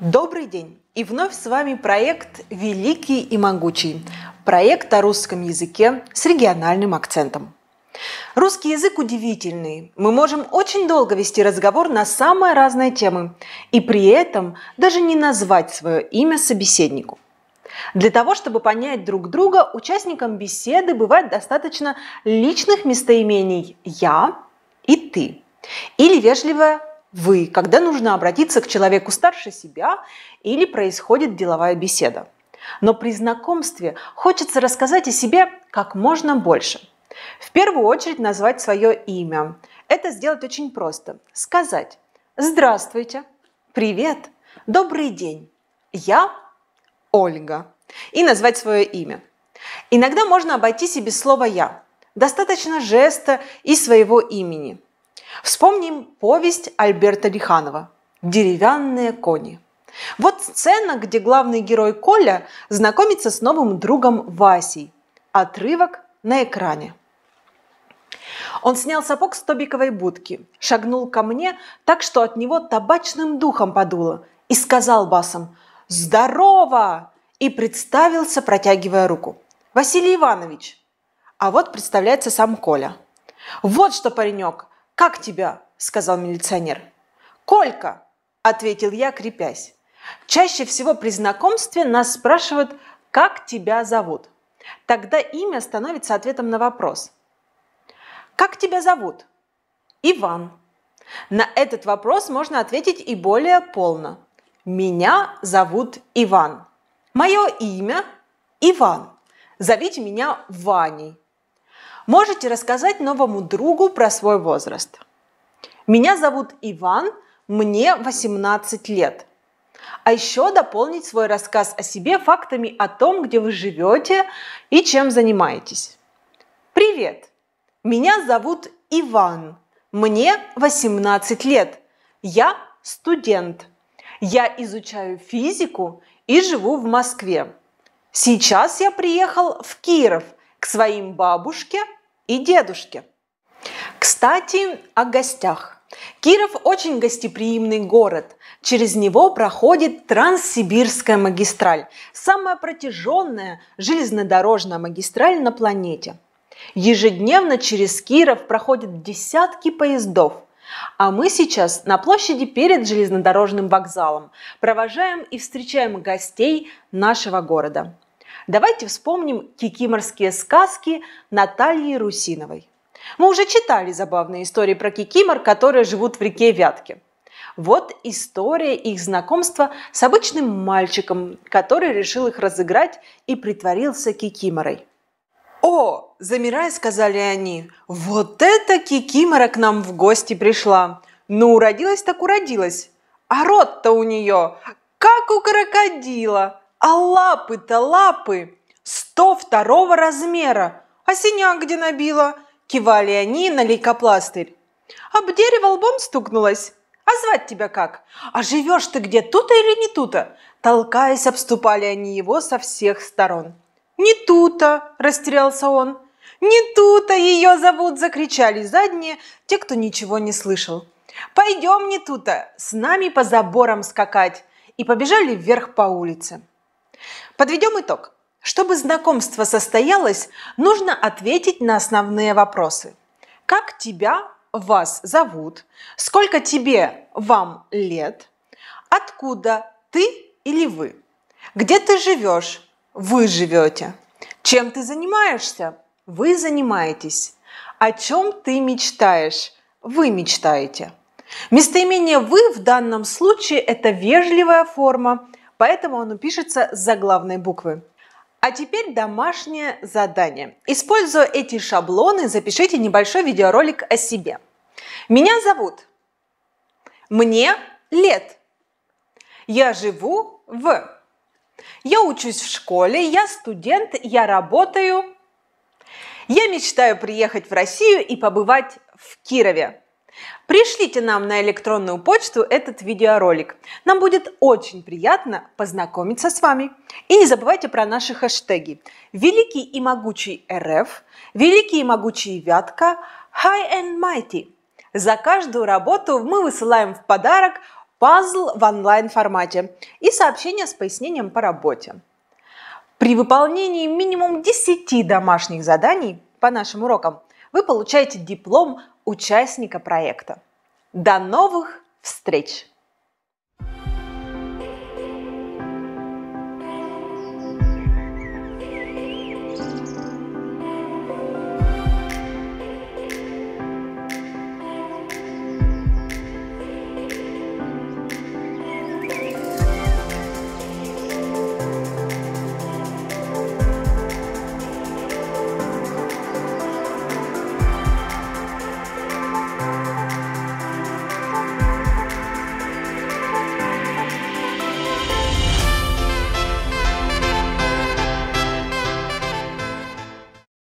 Добрый день! И вновь с вами проект «Великий и могучий» – проект о русском языке с региональным акцентом. Русский язык удивительный. Мы можем очень долго вести разговор на самые разные темы и при этом даже не назвать свое имя собеседнику. Для того, чтобы понять друг друга, участникам беседы бывает достаточно личных местоимений «я» и «ты» или вежливое вы, когда нужно обратиться к человеку старше себя или происходит деловая беседа. Но при знакомстве хочется рассказать о себе как можно больше. В первую очередь назвать свое имя. Это сделать очень просто. Сказать «Здравствуйте», «Привет», «Добрый день», «Я Ольга» и назвать свое имя. Иногда можно обойтись и без слова «я». Достаточно жеста и своего имени – Вспомним повесть Альберта Лиханова «Деревянные кони». Вот сцена, где главный герой Коля знакомится с новым другом Васей. Отрывок на экране. Он снял сапог с тобиковой будки, шагнул ко мне так, что от него табачным духом подуло, и сказал басом «Здорово!» и представился, протягивая руку. «Василий Иванович!» А вот представляется сам Коля. «Вот что, паренек, «Как тебя?» – сказал милиционер. «Колька!» – ответил я, крепясь. Чаще всего при знакомстве нас спрашивают, как тебя зовут. Тогда имя становится ответом на вопрос. Как тебя зовут? Иван. На этот вопрос можно ответить и более полно. Меня зовут Иван. Мое имя Иван. Зовите меня Ваней. Можете рассказать новому другу про свой возраст. Меня зовут Иван, мне 18 лет. А еще дополнить свой рассказ о себе фактами о том, где вы живете и чем занимаетесь. Привет! Меня зовут Иван. Мне 18 лет. Я студент. Я изучаю физику и живу в Москве. Сейчас я приехал в Киров к своим бабушке и дедушке. Кстати, о гостях. Киров очень гостеприимный город. Через него проходит Транссибирская магистраль, самая протяженная железнодорожная магистраль на планете. Ежедневно через Киров проходят десятки поездов. А мы сейчас на площади перед железнодорожным вокзалом провожаем и встречаем гостей нашего города. Давайте вспомним кикиморские сказки Натальи Русиновой. Мы уже читали забавные истории про кикимор, которые живут в реке Вятки. Вот история их знакомства с обычным мальчиком, который решил их разыграть и притворился кикиморой. «О!» – замирая, сказали они. «Вот это кикимора к нам в гости пришла! Ну, уродилась так уродилась! А рот-то у нее, как у крокодила! А лапы-то лапы! Сто второго размера! А синяк где набила? Кивали они на лейкопластырь. Об дерево лбом стукнулась. А звать тебя как? А живешь ты где, тут или не тута? Толкаясь, обступали они его со всех сторон. Не тута, растерялся он. Не тута ее зовут, закричали задние, те, кто ничего не слышал. Пойдем не тута, с нами по заборам скакать. И побежали вверх по улице. Подведем итог. Чтобы знакомство состоялось, нужно ответить на основные вопросы. Как тебя, вас зовут? Сколько тебе, вам лет? Откуда ты или вы? Где ты живешь? Вы живете. Чем ты занимаешься? Вы занимаетесь. О чем ты мечтаешь? Вы мечтаете. Местоимение «вы» в данном случае – это вежливая форма поэтому оно пишется с заглавной буквы. А теперь домашнее задание. Используя эти шаблоны, запишите небольшой видеоролик о себе. Меня зовут. Мне лет. Я живу в. Я учусь в школе, я студент, я работаю. Я мечтаю приехать в Россию и побывать в Кирове. Пришлите нам на электронную почту этот видеоролик. Нам будет очень приятно познакомиться с вами. И не забывайте про наши хэштеги. Великий и могучий РФ, Великий и могучий Вятка, High and Mighty. За каждую работу мы высылаем в подарок пазл в онлайн-формате и сообщение с пояснением по работе. При выполнении минимум 10 домашних заданий по нашим урокам вы получаете диплом участника проекта. До новых встреч!